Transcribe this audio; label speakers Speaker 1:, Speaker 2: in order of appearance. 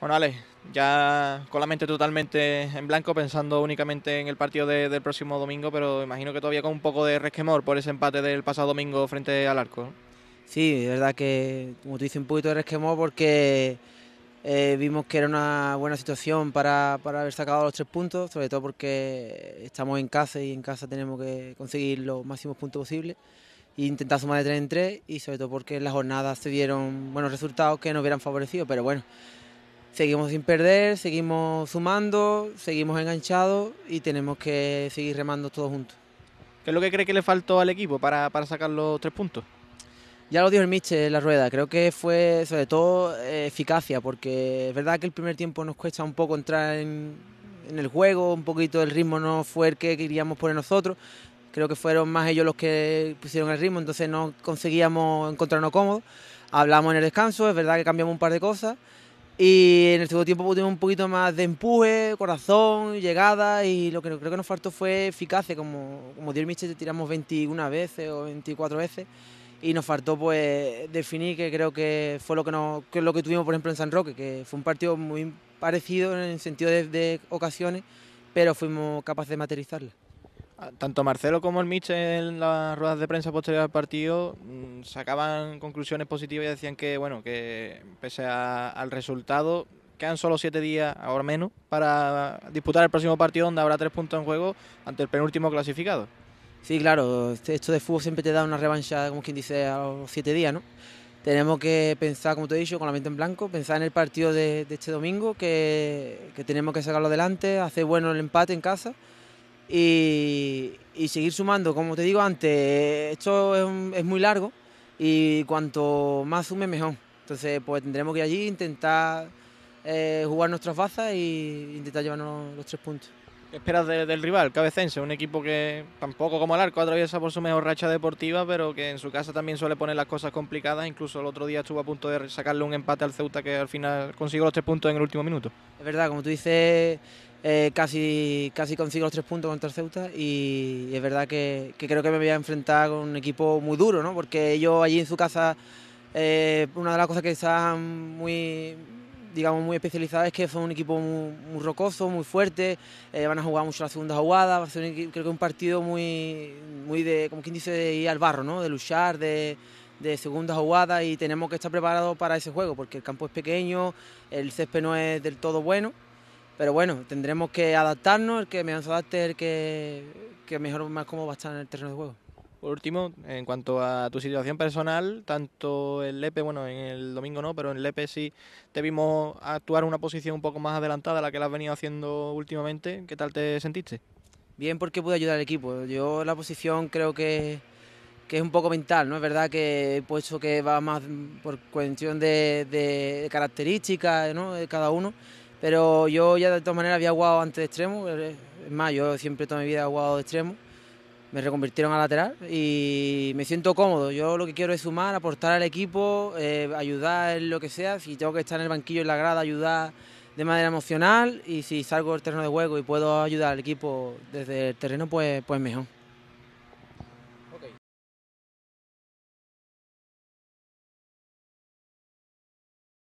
Speaker 1: Bueno, Ale, ya con la mente totalmente en blanco, pensando únicamente en el partido del próximo domingo, pero imagino que todavía con un poco de resquemor por ese empate del pasado domingo frente al arco.
Speaker 2: Sí, es verdad que, como tú dices, un poquito de resquemor porque eh, vimos que era una buena situación para, para, haber sacado los tres puntos, sobre todo porque estamos en casa y en casa tenemos que conseguir los máximos puntos posibles e intentar sumar de tres en tres y sobre todo porque en la jornada se dieron buenos resultados que nos hubieran favorecido, pero bueno seguimos sin perder, seguimos sumando, seguimos enganchados y tenemos que seguir remando todos juntos. ¿Qué es lo que cree que le faltó al equipo para, sacar los tres puntos? Ya lo dijo el Miche en la rueda, creo que fue sobre todo eh, eficacia, porque es verdad que el primer tiempo nos cuesta un poco entrar en, en el juego, un poquito el ritmo no fue el que queríamos poner nosotros, creo que fueron más ellos los que pusieron el ritmo, entonces no conseguíamos encontrarnos cómodos. Hablamos en el descanso, es verdad que cambiamos un par de cosas, y en el este segundo tiempo pues, tuvimos un poquito más de empuje, corazón, llegada y lo que creo que nos faltó fue eficacia. Como, como dio el tiramos 21 veces o 24 veces y nos faltó pues definir que creo que fue lo que, nos, lo que tuvimos por ejemplo en San Roque, que fue un partido muy parecido en el sentido de ocasiones, pero fuimos capaces de materializarla tanto Marcelo como el Mitch en las ruedas de prensa posterior al partido mm, sacaban
Speaker 1: conclusiones positivas y decían que, bueno, que pese al resultado, quedan solo siete días, ahora menos, para disputar el próximo partido donde habrá tres puntos en juego ante el penúltimo clasificado.
Speaker 2: Sí, claro, este, esto de fútbol siempre te da una revancha, como quien dice, a los siete días, ¿no? Tenemos que pensar, como te he dicho, con la mente en blanco, pensar en el partido de, este domingo, que, que tenemos que sacarlo adelante, hacer bueno el empate en casa y, seguir sumando. Como te digo antes, esto es, muy largo y cuanto más sume, mejor. Entonces, pues tendremos que ir allí, intentar eh, jugar nuestras bazas e intentar llevarnos los, tres puntos.
Speaker 1: ¿Qué esperas del rival, Cabecense? Un equipo que tampoco como el arco atraviesa por su mejor racha deportiva, pero que en su casa también suele poner las cosas complicadas. Incluso el otro día estuvo a punto de sacarle un empate al Ceuta que al final consiguió los tres puntos en el último minuto.
Speaker 2: Es verdad, como tú dices, eh, casi, casi consigo los tres puntos contra el Ceuta y, es verdad que, creo que me voy a enfrentar con un equipo muy duro, ¿no? porque ellos allí en su casa, eh, una de las cosas que están muy digamos muy especializadas es que son un equipo muy, rocoso, muy fuerte, eh, van a jugar mucho la segunda jugada, va a ser un, creo que un partido muy, muy de, como quien dice, de ir al barro, ¿no? de luchar, de, de segunda jugada y tenemos que estar preparados para ese juego porque el campo es pequeño, el césped no es del todo bueno pero bueno, tendremos que adaptarnos, el que mejor se adapte, el que, que mejor más cómodo va a estar en el terreno de juego. Por último, en cuanto a tu situación personal, tanto
Speaker 1: en Lepe, bueno, en el domingo no, pero en Lepe sí te vimos actuar una posición un poco más
Speaker 2: adelantada a la que la has venido haciendo últimamente. ¿Qué tal te sentiste? Bien, porque pude ayudar al equipo. Yo la posición creo que, que es un poco mental, ¿no? Es verdad que he puesto que va más por cuestión de, de características, ¿no? De cada uno pero yo ya de todas maneras había jugado antes de extremo, eh, es más, yo siempre toda mi vida he jugado de extremo, me reconvirtieron a lateral y me siento cómodo. Yo lo que quiero es sumar, aportar al equipo, eh, ayudar en lo que sea, si tengo que estar en el banquillo, en la grada, ayudar de manera emocional y si salgo del terreno de juego y puedo ayudar al equipo desde el terreno, pues, pues mejor.